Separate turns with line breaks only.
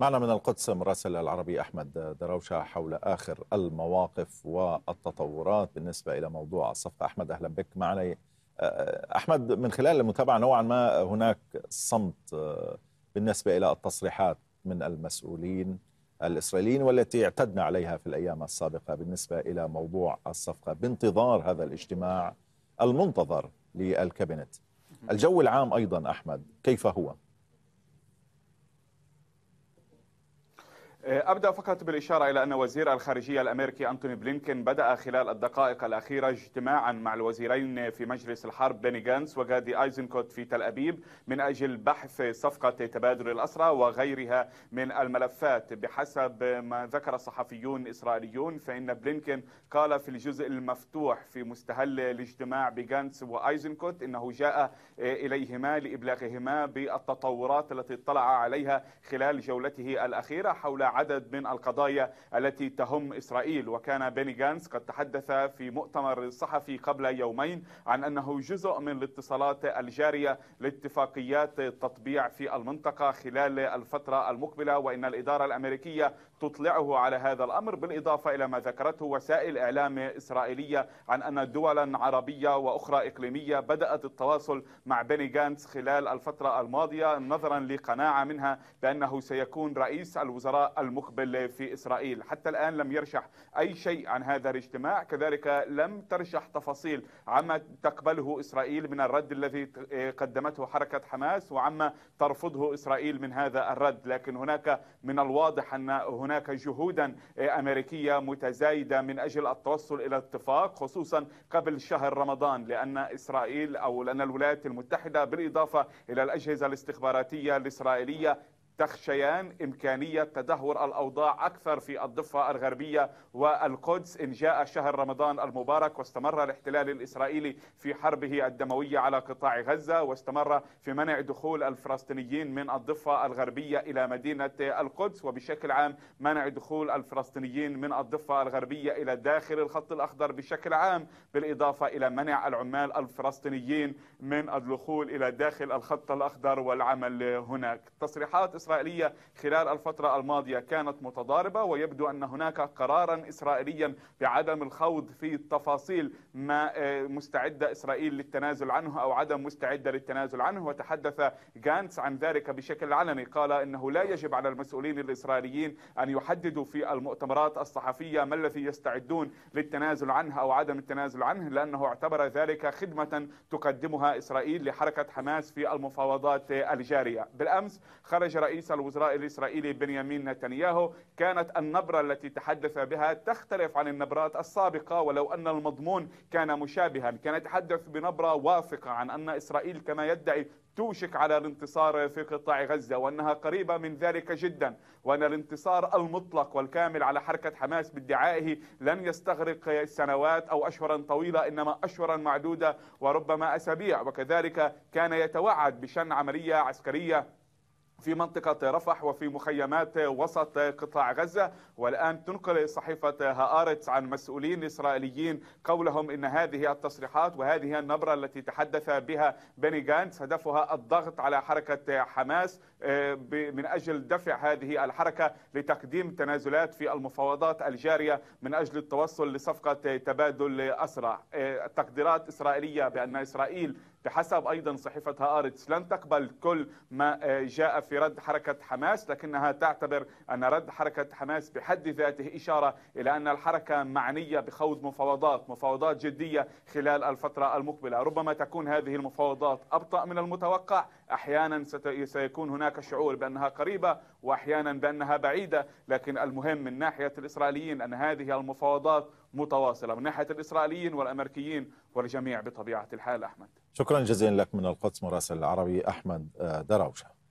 معنا من القدس مراسل العربي أحمد دروشة حول آخر المواقف والتطورات بالنسبة إلى موضوع الصفقة أحمد أهلا بك معنا آه، أحمد من خلال المتابعة نوعا ما هناك صمت آه، بالنسبة إلى التصريحات من المسؤولين الإسرائيليين والتي اعتدنا عليها في الأيام السابقة بالنسبة إلى موضوع الصفقة بانتظار هذا الاجتماع المنتظر للكابينت الجو العام أيضا أحمد كيف هو؟
آه، أبدأ فقط بالإشارة إلى أن وزير الخارجية الأمريكي أنتوني بلينكين بدأ خلال الدقائق الأخيرة اجتماعا مع الوزيرين في مجلس الحرب بيني جانس وجادي أيزنكوت في تل أبيب من أجل بحث صفقة تبادل الأسرى وغيرها من الملفات بحسب ما ذكر صحفيون إسرائيليون فإن بلينكين قال في الجزء المفتوح في مستهل الاجتماع بجانس وأيزنكوت إنه جاء آه، إليهما لإبلاغهما بالتطورات التي اطلع عليها خلال جولته الأخيرة حول عدد من القضايا التي تهم إسرائيل وكان بيني جانس قد تحدث في مؤتمر صحفي قبل يومين عن أنه جزء من الاتصالات الجارية لاتفاقيات التطبيع في المنطقة خلال الفترة المقبلة وإن الإدارة الأمريكية تطلعه على هذا الأمر بالإضافة إلى ما ذكرته وسائل إعلام إسرائيلية عن أن دولا عربية وأخرى إقليمية بدأت التواصل مع بيني جانس خلال الفترة الماضية نظرا لقناعة منها بأنه سيكون رئيس الوزراء المقبل في إسرائيل حتى الآن لم يرشح أي شيء عن هذا الاجتماع كذلك لم ترشح تفاصيل عما تقبله إسرائيل من الرد الذي إيه، قدمته حركة حماس وعما ترفضه إسرائيل من هذا الرد لكن هناك من الواضح أن هناك جهودا إيه، أمريكية متزايدة من أجل التوصل إلى اتفاق خصوصا قبل شهر رمضان لأن إسرائيل أو لأن الولايات المتحدة بالإضافة إلى الأجهزة الاستخباراتية الإسرائيلية تخشيان إمكانية تدهور الأوضاع أكثر في الضفة الغربية والقدس إن جاء شهر رمضان المبارك واستمر الاحتلال الإسرائيلي في حربه الدموية على قطاع غزة واستمر في منع دخول الفلسطينيين من الضفة الغربية إلى مدينة القدس وبشكل عام منع دخول الفلسطينيين من الضفة الغربية إلى داخل الخط الأخضر بشكل عام بالإضافة إلى منع العمال الفلسطينيين من الدخول إلى داخل الخط الأخضر والعمل هناك تصريحات الإسرائيلية خلال الفترة الماضية كانت متضاربة ويبدو أن هناك قرارا إسرائيليا بعدم الخوض في تفاصيل ما آه، مستعدة إسرائيل للتنازل عنه أو عدم مستعدة للتنازل عنه وتحدث جانتس عن ذلك بشكل علني قال أنه لا يجب على المسؤولين الإسرائيليين أن يحددوا في المؤتمرات الصحفية ما الذي يستعدون للتنازل عنه أو عدم التنازل عنه لأنه اعتبر ذلك خدمة تقدمها إسرائيل لحركة حماس في المفاوضات الجارية بالأمس خرج رئيس رئيس الوزراء الإسرائيلي بنيامين نتنياهو كانت النبرة التي تحدث بها تختلف عن النبرات السابقة ولو أن المضمون كان مشابها كان يتحدث بنبرة واثقة عن أن إسرائيل كما يدعي توشك على الانتصار في قطاع غزة وأنها قريبة من ذلك جدا وأن الانتصار المطلق والكامل على حركة حماس بادعائه لن يستغرق سنوات أو أشهرا طويلة إنما أشهرا معدودة وربما أسابيع وكذلك كان يتوعد بشن عملية عسكرية في منطقة رفح وفي مخيمات وسط قطاع غزة والآن تنقل صحيفة هآرتس عن مسؤولين إسرائيليين قولهم إن هذه التصريحات وهذه النبرة التي تحدث بها بني جانس هدفها الضغط على حركة حماس آه، من أجل دفع هذه الحركة لتقديم تنازلات في المفاوضات الجارية من أجل التوصل لصفقة تبادل أسرع آه، تقديرات إسرائيلية بأن إسرائيل بحسب أيضا صحيفة هآرتس لن تقبل كل ما آه، جاء في رد حركة حماس لكنها تعتبر أن رد حركة حماس بحد ذاته إشارة إلى أن الحركة معنية بخوض مفاوضات مفاوضات جدية خلال الفترة المقبلة ربما تكون هذه المفاوضات أبطأ من المتوقع احيانا سيكون هناك شعور بانها قريبه واحيانا بانها بعيده لكن المهم من ناحيه الاسرائيليين ان هذه المفاوضات متواصله من ناحيه الاسرائيليين والامريكيين والجميع بطبيعه الحال احمد
شكرا جزيلا لك من القدس مراسل العربي احمد آه، دراوشه